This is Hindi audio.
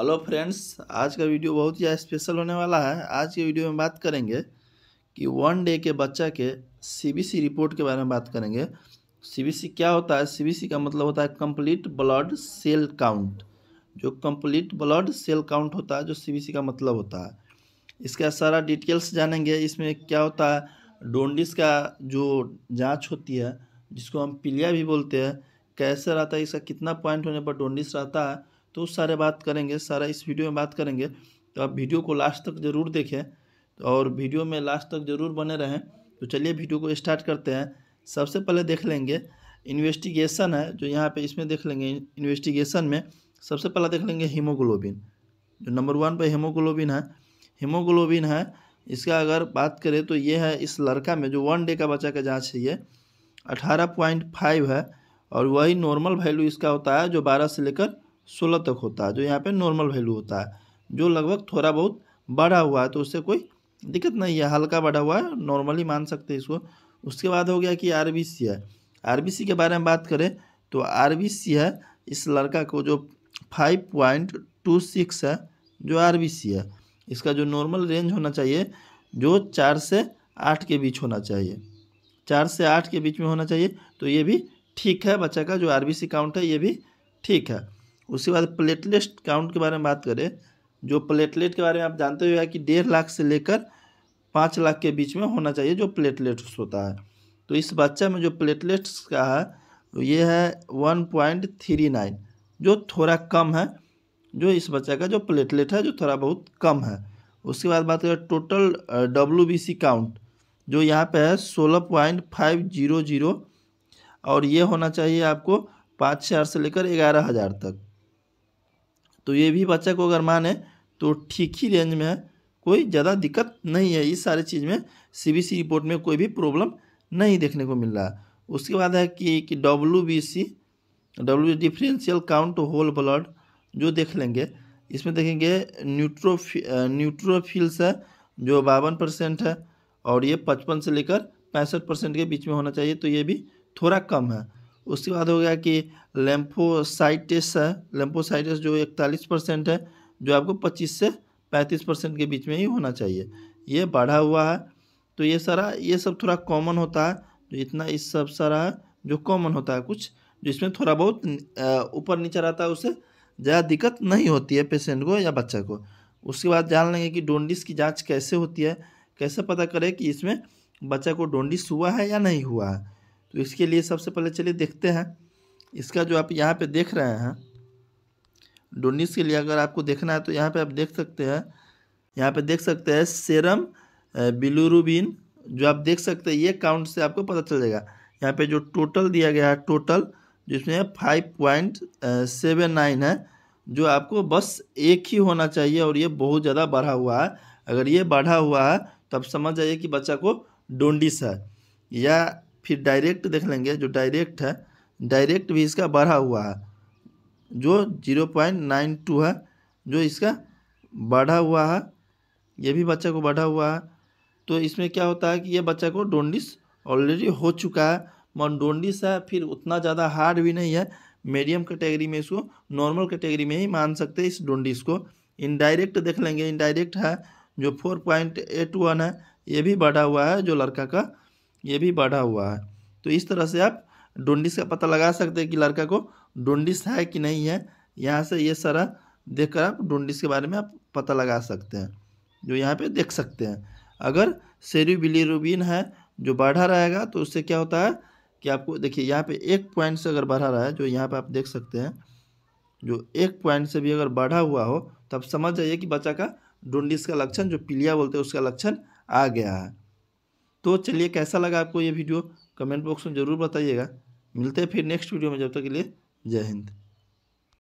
हेलो फ्रेंड्स आज का वीडियो बहुत ही स्पेशल होने वाला है आज के वीडियो में बात करेंगे कि वन डे के बच्चा के सीबीसी रिपोर्ट के बारे में बात करेंगे सीबीसी क्या होता है सीबीसी का मतलब होता है कंप्लीट ब्लड सेल काउंट जो कंप्लीट ब्लड सेल काउंट होता है जो सीबीसी का मतलब होता है इसका सारा डिटेल्स जानेंगे इसमें क्या होता है डोंडिस का जो जाँच होती है जिसको हम पीलिया भी बोलते हैं कैसे रहता है इसका कितना पॉइंट होने पर डोंडिस रहता है तो उस सारे बात करेंगे सारा इस वीडियो में बात करेंगे तो आप वीडियो को लास्ट तक ज़रूर देखें और वीडियो में लास्ट तक ज़रूर बने रहें तो चलिए वीडियो को स्टार्ट करते हैं सबसे पहले देख लेंगे इन्वेस्टिगेशन है जो यहाँ पे इसमें देख लेंगे इन्वेस्टिगेशन में सबसे पहला देख लेंगे हीमोग्लोबिन जो नंबर वन पर हीमोग्लोबिन है हीमोग्लोबिन है इसका अगर बात करें तो ये है इस लड़का में जो वन डे का बच्चा का जाँच है ये अठारह पॉइंट फाइव है और वही नॉर्मल वैल्यू इसका होता है जो बारह से लेकर सोलह तक होता है जो यहाँ पे नॉर्मल वैल्यू होता है जो लगभग थोड़ा बहुत बढ़ा हुआ है तो उससे कोई दिक्कत नहीं है हल्का बढ़ा हुआ है नॉर्मली मान सकते हैं इसको उसके बाद हो गया कि आर बी सी है आर बी सी के बारे में बात करें तो आर बी सी है इस लड़का को जो फाइव पॉइंट टू सिक्स है जो आर बी सी है इसका जो नॉर्मल रेंज होना चाहिए जो चार से आठ के बीच होना चाहिए चार से आठ के बीच में होना चाहिए तो ये भी ठीक है बच्चा का जो आर बी सी काउंट है ये भी ठीक है उसके बाद प्लेटलेट काउंट के बारे में बात करें जो प्लेटलेट के बारे में आप जानते हुए कि डेढ़ लाख से लेकर पाँच लाख के बीच में होना चाहिए जो प्लेटलेट्स होता है तो इस बच्चा में जो प्लेटलेट्स का है तो ये है वन पॉइंट थ्री नाइन जो थोड़ा कम है जो इस बच्चा का जो प्लेटलेट है जो थोड़ा बहुत कम है उसके बाद बात करें total W B C count जो यहाँ पे है सोलह पॉइंट फाइव जीरो जीरो और ये होना चाहिए आपको पाँच हज़ार से लेकर ग्यारह हज़ार तक तो ये भी बच्चा को अगर माने तो ठीक ही रेंज में है कोई ज़्यादा दिक्कत नहीं है इस सारे चीज़ में सीबीसी रिपोर्ट में कोई भी प्रॉब्लम नहीं देखने को मिल रहा है उसके बाद है कि कि W B C W differential count whole blood जो देख लेंगे इसमें देखेंगे न्यूट्रोफी न्यूट्रोफिल्स है जो बावन परसेंट है और ये पचपन से लेकर पैंसठ परसेंट के बीच में होना चाहिए तो ये भी थोड़ा कम है उसके बाद हो गया कि लेम्फोसाइटिस है लेम्फोसाइटिस जो इकतालीस परसेंट है जो आपको पच्चीस से पैंतीस परसेंट के बीच में ही होना चाहिए ये बढ़ा हुआ है तो ये सारा ये सब थोड़ा कॉमन होता है तो इतना इस सब सारा जो कॉमन होता है कुछ जिसमें तो थोड़ा बहुत ऊपर नीचे रहता है उसे ज़्यादा दिक्कत नहीं होती है पेशेंट को या बच्चा को उसके बाद जान लेंगे कि डोंडिस की जांच कैसे होती है कैसे पता करें कि इसमें बच्चा को डोंडिस हुआ है या नहीं हुआ है तो इसके लिए सबसे पहले चलिए देखते हैं इसका जो आप यहाँ पे देख रहे हैं डोनिस के लिए अगर आपको देखना है तो यहाँ पे आप देख सकते हैं यहाँ पे देख सकते हैं सेरम बिलुरुबिन जो आप देख सकते हैं ये काउंट से आपको पता चल जाएगा यहाँ पे जो टोटल दिया गया है टोटल जिसमें फाइव पॉइंट सेवन नाइन है जो आपको बस एक ही होना चाहिए और ये बहुत ज़्यादा बढ़ा हुआ है अगर ये बढ़ा हुआ है तो आप समझ जाइए कि बच्चा को डोंडिस है या फिर डायरेक्ट देख लेंगे जो डायरेक्ट है डायरेक्ट भी इसका बढ़ा हुआ है जो जीरो पॉइंट नाइन टू है जो इसका बढ़ा हुआ है ये भी बच्चा को बढ़ा हुआ है तो इसमें क्या होता है कि ये बच्चा को डोंडिस ऑलरेडी हो चुका है डोंडिस है फिर उतना ज़्यादा हार्ड भी नहीं है मीडियम कैटेगरी में इसको नॉर्मल कैटेगरी में ही मान सकते हैं इस डोंडिस को इनडायरेक्ट देख लेंगे इनडायरेक्ट है जो फोर पॉइंट एट वन है ये भी बढ़ा हुआ है जो लड़का का ये भी बढ़ा हुआ है तो इस तरह से आप डोंडिस का पता लगा सकते हैं कि लड़का को डोंडिस है कि नहीं है यहाँ से ये सारा देख कर आप डोंडिस के बारे में आप पता लगा सकते हैं जो यहाँ पे देख सकते हैं अगर बिलीरुबिन है जो बढ़ा रहेगा तो उससे क्या होता है कि आपको देखिए यहाँ पे एक पॉइंट से अगर बढ़ा रहा है जो यहाँ पे आप देख सकते हैं जो एक पॉइंट से भी अगर बढ़ा हुआ हो तो आप समझ जाइए कि बच्चा का डोंडिस का लक्षण जो पीलिया बोलते हैं उसका लक्षण आ गया है तो चलिए कैसा लगा आपको ये वीडियो कमेंट बॉक्स में ज़रूर बताइएगा मिलते हैं फिर नेक्स्ट वीडियो में जब तक के लिए जय हिंद